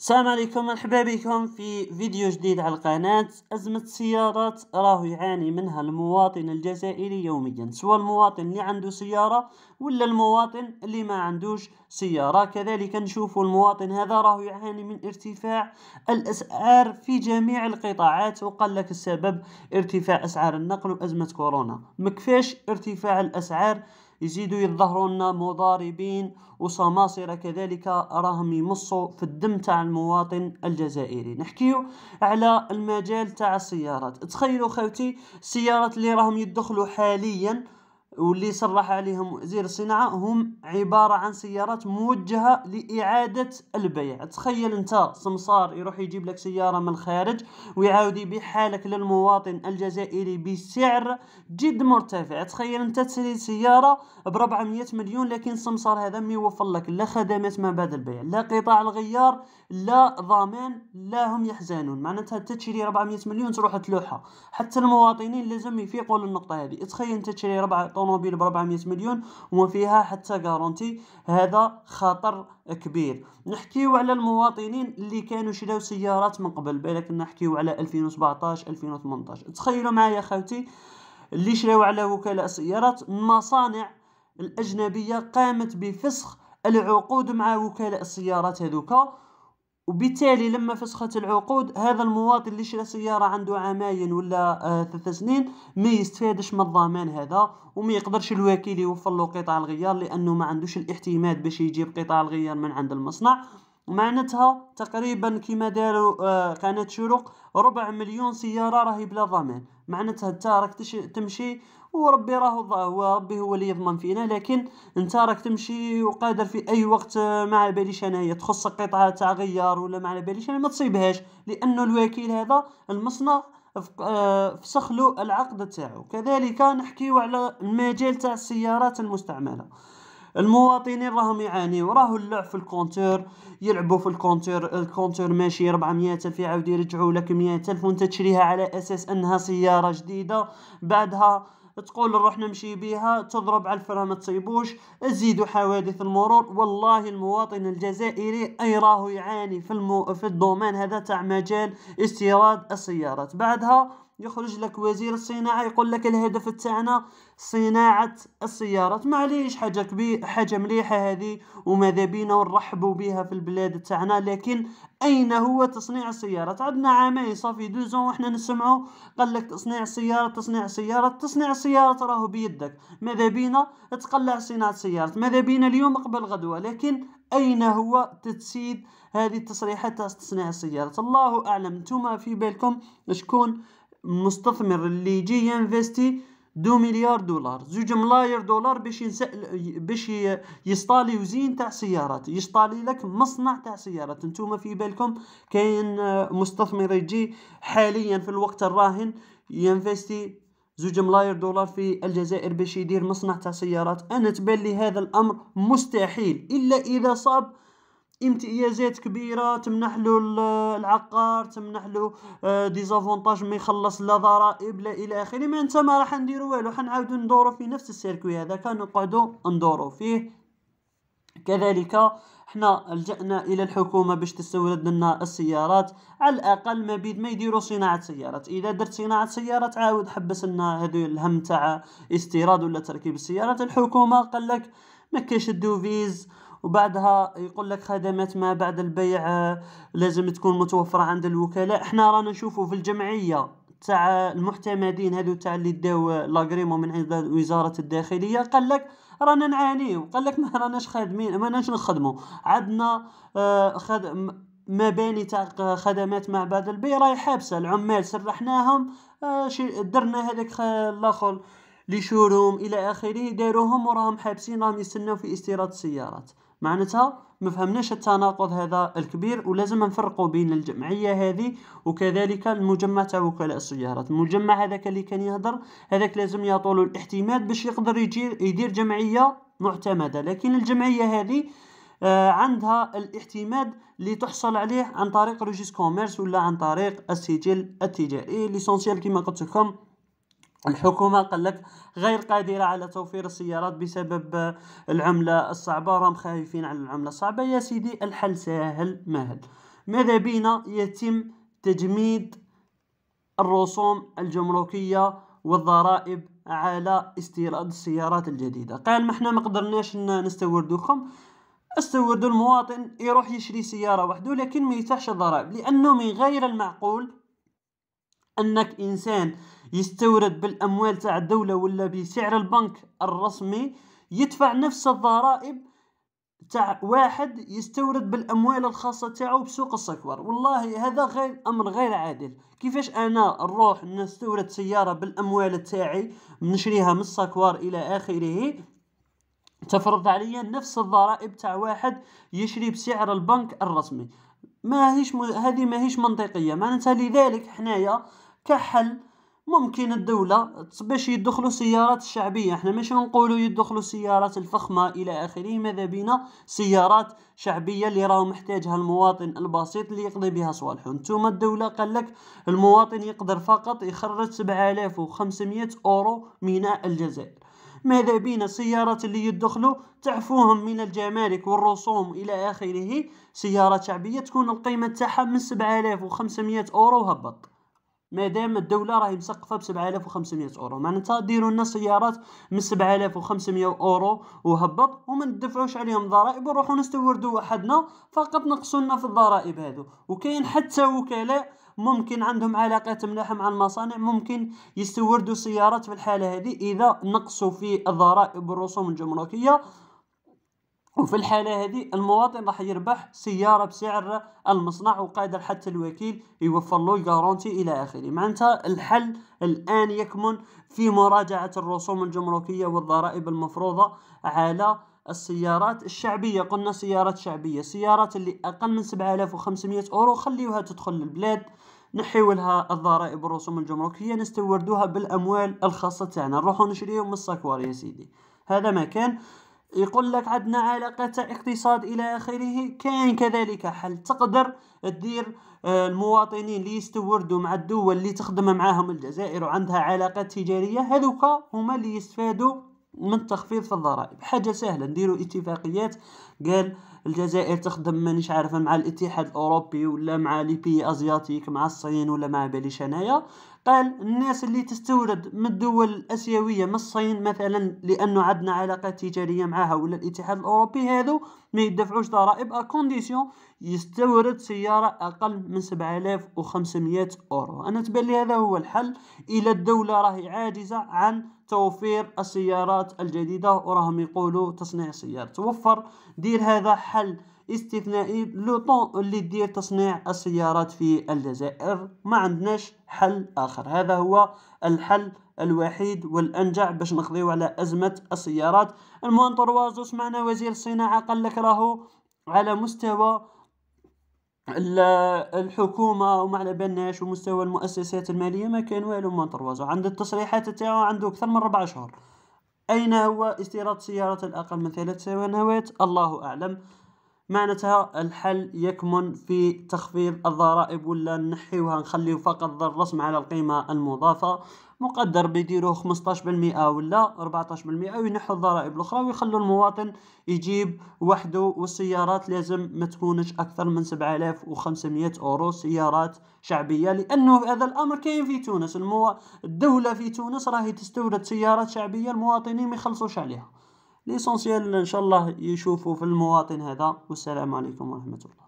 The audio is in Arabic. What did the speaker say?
السلام عليكم مرحبا بكم في فيديو جديد على القناة أزمة السيارات راهو يعاني منها المواطن الجزائري يوميا سواء المواطن اللي عنده سيارة ولا المواطن اللي ما عندوش سيارة كذلك نشوف المواطن هذا راهو يعاني من ارتفاع الأسعار في جميع القطاعات وقال لك السبب ارتفاع أسعار النقل وأزمة كورونا مكفاش ارتفاع الأسعار يزيدوا يظهروا لنا مضاربين وصماصره كذلك راهم يمصوا في الدم تاع المواطن الجزائري نحكيو على المجال تاع السيارات تخيلوا خوتي السيارات اللي راهم يدخلوا حاليا واللي صرح عليهم وزير الصناعة هم عبارة عن سيارات موجهة لإعادة البيع تخيل انت سمسار يروح يجيب لك سيارة من الخارج ويعاود بحالك للمواطن الجزائري بسعر جد مرتفع تخيل انت تشري سيارة ب 400 مليون لكن سمسار هذا ما يوفر لك لا خدمات ما بعد البيع لا قطاع الغيار لا ضمان لا هم يحزنون معناتها تشري 400 مليون تروح تلوحها حتى المواطنين لازم يفيقوا للنقطة هذه تخيل انت تشري 4 طوموبيل ب 400 مليون وما فيها حتى غارونتي هذا خطر كبير نحكيو على المواطنين اللي كانوا شراو سيارات من قبل بالك نحكيو على 2017 2018 تخيلوا معايا خوتي اللي شراو على وكلاء السيارات المصانع الاجنبيه قامت بفسخ العقود مع وكلاء السيارات هذوكا وبالتالي لما فسخت العقود هذا المواطن اللي شرا سياره عنده عامين ولا آه، ثلاث سنين ما يستفادش من الضمان هذا وما يقدرش الوكيل يوفر له قطع الغيار لانه ما عندوش الاحتماد باش يجيب قطع الغيار من عند المصنع معناتها تقريبا كما داروا آه، قناه شروق ربع مليون سياره راهي بلا ضمان معناتها انت راك تمشي وربي راهو هو ربي هو اللي يضمن فينا لكن انت راك تمشي وقادر في اي وقت آه، ما على باليش انايا تخصك قطعه تاع غيار ولا ما على باليش انا ما تصيبهاش لانه الوكيل هذا المصنع آه، فسخ له العقد تاعو كذلك نحكيو على المجال تاع السيارات المستعمله المواطنين راهم يعانيو راهو اللعب في الكونتور يلعبوا في الكونتور الكونتور ماشي الف يعاودوا يرجعوا لك الف وانت تشريها على اساس انها سياره جديده بعدها تقول نروح نمشي بيها تضرب على ما تصيبوش تزيدوا حوادث المرور والله المواطن الجزائري اي راهو يعاني في المو... في الدومين هذا تاع مجال استيراد السيارات بعدها يخرج لك وزير الصناعه يقول لك الهدف تاعنا صناعه السيارات معليش حاجه كبيره حاجه مليحه هذه وماذا بينا ونرحبوا بها في البلاد تاعنا لكن اين هو تصنيع السيارات عندنا عامين صافي دوزون وحنا نسمعوا قال لك تصنيع سيارة تصنيع سيارة تصنيع سيارة راه بيدك ماذا بينا تقلع صناعه سيارات ماذا بينا اليوم قبل غدوه لكن اين هو تتسيد هذه التصريحات تصنيع السيارات الله اعلم نتوما في بالكم شكون مستثمر اللي يجي ينفستي دو مليار دولار زوج ملاير دولار باش ينسأل باش يصطالي وزين تاع سيارات يسطالي لك مصنع تاع سيارات انتوما في بالكم كاين مستثمر يجي حاليا في الوقت الراهن ينفستي زوج ملاير دولار في الجزائر باش يدير مصنع تاع سيارات انا تبان لي هذا الامر مستحيل الا اذا صاب امتيازات كبيره تمنح له العقار تمنح له آه، ديزافونتاج ما يخلص لا ضرائب لا الى اخره ما انت ما راح نديرو والو حنعاودو ندورو في نفس السيركوي هذا كان نقعدو ندورو فيه كذلك حنا لجأنا الى الحكومه باش تستورد لنا السيارات على الاقل ما بيد ما يديرو صناعه سيارات اذا درت صناعه سيارات عاود حبس لنا هذو الهم تاع استيراد ولا تركيب السيارات الحكومه قال لك ما كاش الدوفيز وبعدها يقول لك خدمات ما بعد البيع آه، لازم تكون متوفره عند الوكلاء حنا رانا نشوفوا في الجمعيه تاع المحتمدين هذو تاع اللي داو لاغريمو من عند وزاره الداخليه قال لك رانا نعانيو قال لك ما راناش خادمين ما راناش نخدمو عندنا آه، مباني تاع خدمات مع بعد البيع راهي حابسه العمال سرحناهم آه، درنا هذاك الاخر شوروم الى اخره داروهم وراهم حابسين راهم يستناو في استيراد السيارات معناتها مفهمناش التناقض هذا الكبير ولازم نفرقوا بين الجمعية هذه وكذلك المجمع تاع وكلاء السيارات المجمع هذاك اللي كان يهضر هذاك لازم يطول الاحتمال باش يقدر يجير يدير جمعية معتمدة لكن الجمعية هذه آه، عندها الاحتماد اللي تحصل عليه عن طريق روجيس كوميرس ولا عن طريق السجل التجاري ليسونسيال كما قلت لكم الحكومة قال لك غير قادرة على توفير السيارات بسبب العملة الصعبة راهم خايفين على العملة الصعبة يا سيدي الحل ساهل مهل ماذا بينا يتم تجميد الرسوم الجمركية والضرائب على استيراد السيارات الجديدة قال ما احنا ما قدرناش نستوردوكم استورد المواطن يروح يشري سيارة وحده لكن ما يدفعش الضرائب لأنه من غير المعقول أنك إنسان يستورد بالاموال تاع الدوله ولا بسعر البنك الرسمي يدفع نفس الضرائب تاع واحد يستورد بالاموال الخاصه تاعو بسوق السكور والله هذا غير امر غير عادل كيفاش انا نروح نستورد سياره بالاموال تاعي نشريها من السكور الى اخره تفرض عليا نفس الضرائب تاع واحد يشري بسعر البنك الرسمي ما هيش م... هذه ماهيش منطقيه معناتها لذلك حنايا كحل ممكن الدولة باش يدخلوا سيارات شعبية احنا ماشي نقولوا يدخلوا سيارات الفخمة الى اخره ماذا بينا سيارات شعبية اللي راه محتاجها المواطن البسيط اللي يقضي بها صوالحه نتوما الدولة قال لك المواطن يقدر فقط يخرج 7500 اورو من الجزائر ماذا بينا السيارات اللي يدخلوا تعفوهم من الجمارك والرسوم الى اخره سيارات شعبية تكون القيمة تاعها من 7500 اورو هبط ما دام الدولة راهي مسقفة ب 7500 اورو معناتها ديروا لنا سيارات من 7500 اورو وهبط وما ندفعوش عليهم ضرائب ونروحوا نستوردوا وحدنا فقط نقصوا لنا في الضرائب هادو وكاين حتى وكلاء ممكن عندهم علاقات ملاحة مع المصانع ممكن يستوردوا سيارات في الحالة هذه إذا نقصوا في الضرائب والرسوم الجمركية وفي الحالة هذه المواطن راح يربح سيارة بسعر المصنع وقادر حتى الوكيل يوفر له الجارونتي إلى آخره معناتها الحل الآن يكمن في مراجعة الرسوم الجمركية والضرائب المفروضة على السيارات الشعبية قلنا سيارات شعبية سيارات اللي أقل من 7500 أورو خليوها تدخل للبلاد نحيو لها الضرائب والرسوم الجمركية نستوردوها بالأموال الخاصة تاعنا نروحو نشريو من الساكوار يا سيدي هذا ما كان يقول لك عندنا علاقة اقتصاد إلى آخره كاين كذلك حل تقدر تدير آه، المواطنين اللي يستوردوا مع الدول اللي تخدم معاهم الجزائر وعندها علاقات تجارية هذوك هما اللي يستفادوا من تخفيض في الضرائب حاجة سهلة نديروا اتفاقيات قال الجزائر تخدم مانيش عارفة مع الاتحاد الأوروبي ولا مع لي أزياتيك مع الصين ولا مع باليش أنايا قال الناس اللي تستورد من الدول الاسيويه من الصين مثلا لانه عندنا علاقات تجاريه معها ولا الاتحاد الاوروبي هذو ما يدفعوش ضرائب اكونديسيون يستورد سياره اقل من 7500 اورو انا تبان لي هذا هو الحل الى الدوله راهي عاجزه عن توفير السيارات الجديده وراهم يقولوا تصنيع سيارة توفر دير هذا حل استثنائي لو طون اللي دير تصنيع السيارات في الجزائر ما عندناش حل اخر هذا هو الحل الوحيد والانجع باش نقضيو على ازمه السيارات المهم طرواز سمعنا وزير الصناعه قال لك راهو على مستوى الحكومه وما على بالناش ومستوى المؤسسات الماليه ما كان والو ما طروازو عند التصريحات تاعو عنده اكثر من ربع شهور اين هو استيراد سياره الاقل من ثلاث سنوات الله اعلم معناتها الحل يكمن في تخفيض الضرائب ولا نحيوها نخليو فقط ضر الرسم على القيمة المضافة مقدر بيديروه 15% ولا 14% وينحوا الضرائب الاخرى ويخلوا المواطن يجيب وحده والسيارات لازم ما تكونش اكثر من 7500 اورو سيارات شعبيه لانه هذا الامر كاين في تونس المو... الدوله في تونس راهي تستورد سيارات شعبيه المواطنين ما يخلصوش عليها ليسونسيال ان شاء الله يشوفوا في المواطن هذا والسلام عليكم ورحمه الله